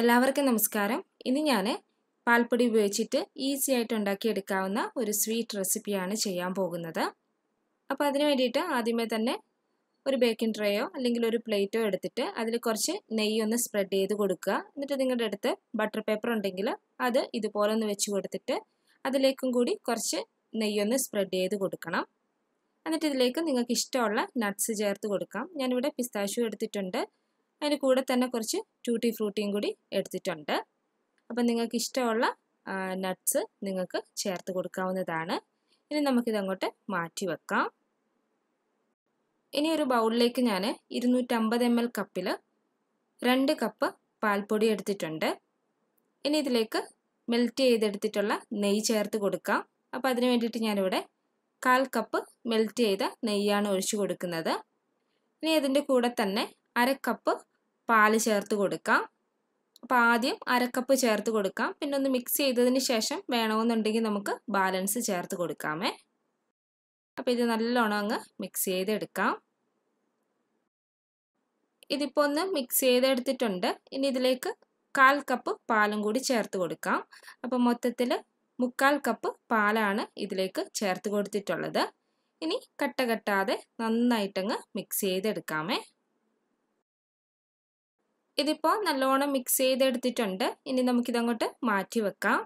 എല്ലാവർക്കും നമസ്കാരം ഇന്ന് ഞാൻ പാൽപ്പൊടി ഉപയോഗിച്ചിട്ട് ഈസി ആയിട്ട് ഉണ്ടാക്കിയെടുക്കാവുന്ന ഒരു സ്വീറ്റ് റെസിപ്പിയാണ് ചെയ്യാൻ പോകുന്നത് അപ്പോൾ അതിന് വേണ്ടിയിട്ട് ആദ്യമേ തന്നെ ഒരു ബേക്കിംഗ് ട്രേയോ അല്ലെങ്കിൽ ഒരു പ്ലേറ്റോ എടുത്തിട്ട് അതിൽ കുറച്ച് നെയ്യ് ഒന്ന് സ്പ്രെഡ് ചെയ്ത് കൊടുക്കുക എന്നിട്ട് നിങ്ങളുടെ അടുത്ത് ബട്ടർ പേപ്പർ ഉണ്ടെങ്കിൽ അത് ഇതുപോലെ ഒന്ന് വെച്ച് കൊടുത്തിട്ട് അതിലേക്കും കൂടി കുറച്ച് നെയ്യൊന്ന് സ്പ്രെഡ് ചെയ്ത് കൊടുക്കണം എന്നിട്ട് ഇതിലേക്ക് നിങ്ങൾക്ക് ഇഷ്ടമുള്ള നട്ട്സ് ചേർത്ത് കൊടുക്കാം ഞാനിവിടെ പിസ്താശു എടുത്തിട്ടുണ്ട് അതിൻ്റെ കൂടെ തന്നെ കുറച്ച് ട്യൂട്ടി ഫ്രൂട്ടിയും കൂടി എടുത്തിട്ടുണ്ട് അപ്പം നിങ്ങൾക്ക് ഇഷ്ടമുള്ള നട്ട്സ് നിങ്ങൾക്ക് ചേർത്ത് കൊടുക്കാവുന്നതാണ് ഇനി നമുക്കിത് അങ്ങോട്ട് മാറ്റി വെക്കാം ഇനി ഒരു ബൗളിലേക്ക് ഞാൻ ഇരുന്നൂറ്റമ്പത് എം എൽ കപ്പിൽ രണ്ട് കപ്പ് പാൽപ്പൊടി എടുത്തിട്ടുണ്ട് ഇനി ഇതിലേക്ക് മെൽറ്റ് ചെയ്തെടുത്തിട്ടുള്ള നെയ്യ് ചേർത്ത് കൊടുക്കാം അപ്പോൾ അതിന് വേണ്ടിയിട്ട് ഞാനിവിടെ കാൽ കപ്പ് മെൽറ്റ് ചെയ്ത നെയ്യാണ് ഒഴിച്ചു കൊടുക്കുന്നത് ഇനി അതിൻ്റെ കൂടെ തന്നെ അര കപ്പ് പാല് ചേർത്ത് കൊടുക്കാം അപ്പോൾ ആദ്യം അരക്കപ്പ് ചേർത്ത് കൊടുക്കാം പിന്നെ ഒന്ന് മിക്സ് ചെയ്തതിന് ശേഷം വേണമെന്നുണ്ടെങ്കിൽ നമുക്ക് ബാലൻസ് ചേർത്ത് കൊടുക്കാമേ അപ്പോൾ ഇത് നല്ലോണം അങ്ങ് മിക്സ് ചെയ്തെടുക്കാം ഇതിപ്പോൾ ഒന്ന് മിക്സ് ചെയ്തെടുത്തിട്ടുണ്ട് ഇനി ഇതിലേക്ക് കാൽ കപ്പ് പാലും കൂടി ചേർത്ത് കൊടുക്കാം അപ്പോൾ മൊത്തത്തിൽ മുക്കാൽ കപ്പ് പാലാണ് ഇതിലേക്ക് ചേർത്ത് കൊടുത്തിട്ടുള്ളത് ഇനി കട്ട കെട്ടാതെ നന്നായിട്ടങ്ങ് മിക്സ് ചെയ്തെടുക്കാമേ ഇതിപ്പോൾ നല്ലോണം മിക്സ് ചെയ്തെടുത്തിട്ടുണ്ട് ഇനി നമുക്കിതങ്ങോട്ട് മാറ്റി വെക്കാം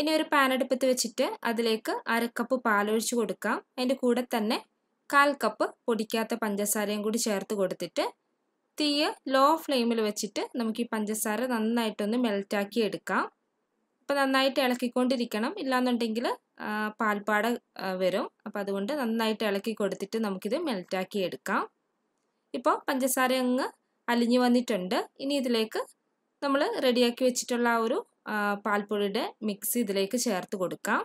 ഇനി ഒരു പാൻ അടുപ്പത്ത് വെച്ചിട്ട് അതിലേക്ക് അരക്കപ്പ് പാലൊഴിച്ച് കൊടുക്കാം അതിൻ്റെ കൂടെ തന്നെ കാൽ കപ്പ് പൊടിക്കാത്ത പഞ്ചസാരയും കൂടി ചേർത്ത് കൊടുത്തിട്ട് തീയ് ലോ ഫ്ലെയിമിൽ വെച്ചിട്ട് നമുക്ക് ഈ പഞ്ചസാര നന്നായിട്ടൊന്ന് മെൽറ്റാക്കി എടുക്കാം അപ്പോൾ നന്നായിട്ട് ഇളക്കിക്കൊണ്ടിരിക്കണം ഇല്ലാന്നുണ്ടെങ്കിൽ പാൽപ്പാട വരും അപ്പോൾ അതുകൊണ്ട് നന്നായിട്ട് ഇളക്കി കൊടുത്തിട്ട് നമുക്കിത് മെൽറ്റാക്കി എടുക്കാം ഇപ്പോൾ പഞ്ചസാര അങ്ങ് അലിഞ്ഞു വന്നിട്ടുണ്ട് ഇനി ഇതിലേക്ക് നമ്മൾ റെഡിയാക്കി വെച്ചിട്ടുള്ള ആ ഒരു പാൽപ്പൊടിയുടെ മിക്സ് ഇതിലേക്ക് ചേർത്ത് കൊടുക്കാം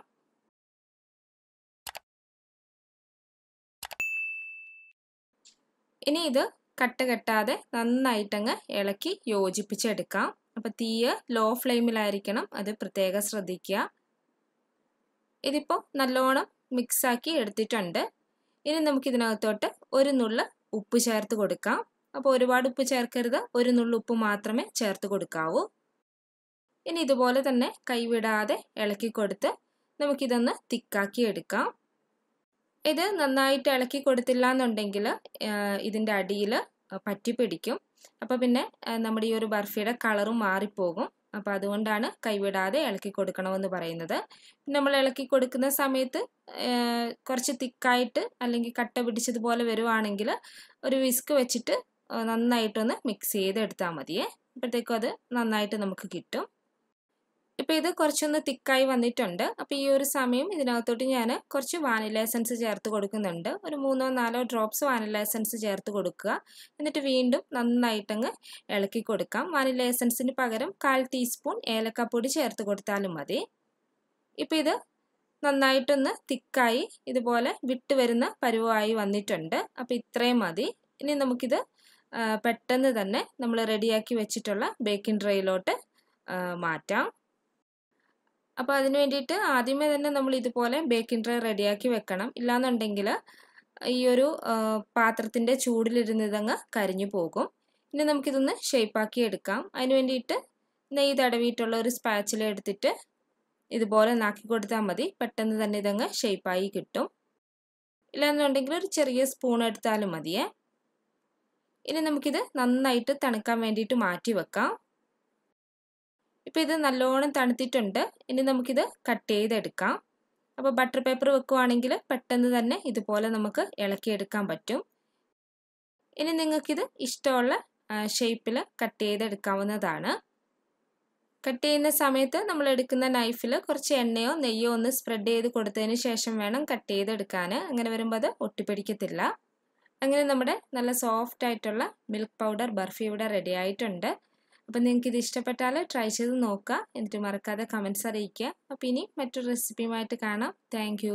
ഇനി ഇത് കട്ട കെട്ടാതെ നന്നായിട്ടങ്ങ് ഇളക്കി യോജിപ്പിച്ചെടുക്കാം അപ്പോൾ തീയ് ലോ ഫ്ലെയിമിലായിരിക്കണം അത് പ്രത്യേകം ശ്രദ്ധിക്കുക ഇതിപ്പോൾ നല്ലോണം മിക്സാക്കി എടുത്തിട്ടുണ്ട് ഇനി നമുക്കിതിനകത്തോട്ട് ഒരു നുള്ള ഉപ്പ് ചേർത്ത് കൊടുക്കാം അപ്പോൾ ഒരുപാട് ഉപ്പ് ചേർക്കരുത് ഒരു നുള്ളുപ്പ് മാത്രമേ ചേർത്ത് കൊടുക്കാവൂ ഇനി ഇതുപോലെ തന്നെ കൈവിടാതെ ഇളക്കി കൊടുത്ത് നമുക്കിതൊന്ന് തിക്കാക്കി എടുക്കാം ഇത് നന്നായിട്ട് ഇളക്കി കൊടുത്തില്ല എന്നുണ്ടെങ്കിൽ ഇതിൻ്റെ അടിയിൽ പറ്റി പിടിക്കും അപ്പോൾ പിന്നെ നമ്മുടെ ഈ ഒരു ബർഫിയുടെ കളറും മാറിപ്പോകും അപ്പോൾ അതുകൊണ്ടാണ് കൈവിടാതെ ഇളക്കി കൊടുക്കണമെന്ന് പറയുന്നത് നമ്മൾ ഇളക്കി കൊടുക്കുന്ന സമയത്ത് കുറച്ച് തിക്കായിട്ട് അല്ലെങ്കിൽ കട്ട പിടിച്ചതുപോലെ വരുവാണെങ്കിൽ ഒരു വിസ്ക് വെച്ചിട്ട് നന്നായിട്ടൊന്ന് മിക്സ് എടുത്താൽ മതിയേ അപ്പോഴത്തേക്കും അത് നന്നായിട്ട് നമുക്ക് കിട്ടും ഇപ്പോൾ ഇത് കുറച്ചൊന്ന് തിക്കായി വന്നിട്ടുണ്ട് അപ്പോൾ ഈ ഒരു സമയം ഇതിനകത്തോട്ട് ഞാൻ കുറച്ച് വാനില എസൻസ് ചേർത്ത് കൊടുക്കുന്നുണ്ട് ഒരു മൂന്നോ നാലോ ഡ്രോപ്സ് വാനില എസൻസ് ചേർത്ത് കൊടുക്കുക എന്നിട്ട് വീണ്ടും നന്നായിട്ടങ്ങ് ഇളക്കി കൊടുക്കാം വാനില എസൻസിന് പകരം കാൽ ടീസ്പൂൺ ഏലക്കപ്പൊടി ചേർത്ത് കൊടുത്താലും മതി ഇപ്പം ഇത് നന്നായിട്ടൊന്ന് തിക്കായി ഇതുപോലെ വിട്ട് വരുന്ന പരുവമായി വന്നിട്ടുണ്ട് അപ്പോൾ ഇത്രയും മതി ഇനി നമുക്കിത് പെട്ടെന്ന് തന്നെ നമ്മൾ റെഡിയാക്കി വെച്ചിട്ടുള്ള ബേക്കിംഗ് ട്രേയിലോട്ട് മാറ്റാം അപ്പോൾ അതിന് വേണ്ടിയിട്ട് ആദ്യമേ തന്നെ നമ്മൾ ഇതുപോലെ ബേക്കിംഗ് ട്രേ റെഡിയാക്കി വെക്കണം ഇല്ലാന്നുണ്ടെങ്കിൽ ഈ ഒരു പാത്രത്തിൻ്റെ ചൂടിലിരുന്നതങ്ങ് കരിഞ്ഞു പോകും ഇനി നമുക്കിതൊന്ന് ഷേപ്പാക്കി എടുക്കാം അതിന് വേണ്ടിയിട്ട് നെയ്യ് തടവിയിട്ടുള്ള ഒരു സ്പാച്ചിൽ എടുത്തിട്ട് ഇതുപോലെ നാക്കി കൊടുത്താൽ മതി പെട്ടെന്ന് തന്നെ ഇതങ്ങ് ഷേപ്പായി കിട്ടും ഇല്ലാന്നുണ്ടെങ്കിൽ ഒരു ചെറിയ സ്പൂൺ എടുത്താലും മതിയേ ഇനി നമുക്കിത് നന്നായിട്ട് തണുക്കാൻ വേണ്ടിയിട്ട് മാറ്റി വെക്കാം ഇപ്പോൾ ഇത് നല്ലോണം തണുത്തിട്ടുണ്ട് ഇനി നമുക്കിത് കട്ട് ചെയ്തെടുക്കാം അപ്പോൾ ബട്ടർ പേപ്പർ വെക്കുവാണെങ്കിൽ പെട്ടെന്ന് തന്നെ ഇതുപോലെ നമുക്ക് ഇളക്കിയെടുക്കാൻ പറ്റും ഇനി നിങ്ങൾക്കിത് ഇഷ്ടമുള്ള ഷേപ്പിൽ കട്ട് ചെയ്തെടുക്കാവുന്നതാണ് കട്ട് ചെയ്യുന്ന സമയത്ത് നമ്മൾ എടുക്കുന്ന നൈഫിൽ കുറച്ച് എണ്ണയോ നെയ്യോ ഒന്ന് സ്പ്രെഡ് ചെയ്ത് കൊടുത്തതിന് ശേഷം വേണം കട്ട് ചെയ്തെടുക്കാൻ അങ്ങനെ വരുമ്പോൾ അത് ഒട്ടിപ്പിടിക്കത്തില്ല അങ്ങനെ നമ്മുടെ നല്ല സോഫ്റ്റ് ആയിട്ടുള്ള മിൽക്ക് പൗഡർ ബർഫി ഇവിടെ റെഡി ആയിട്ടുണ്ട് അപ്പം നിങ്ങൾക്ക് ഇത് ഇഷ്ടപ്പെട്ടാൽ ട്രൈ ചെയ്ത് നോക്കുക എന്നിട്ട് മറക്കാതെ കമൻസ് അറിയിക്കുക അപ്പോൾ ഇനി മറ്റൊരു റെസിപ്പിയുമായിട്ട് കാണാം താങ്ക്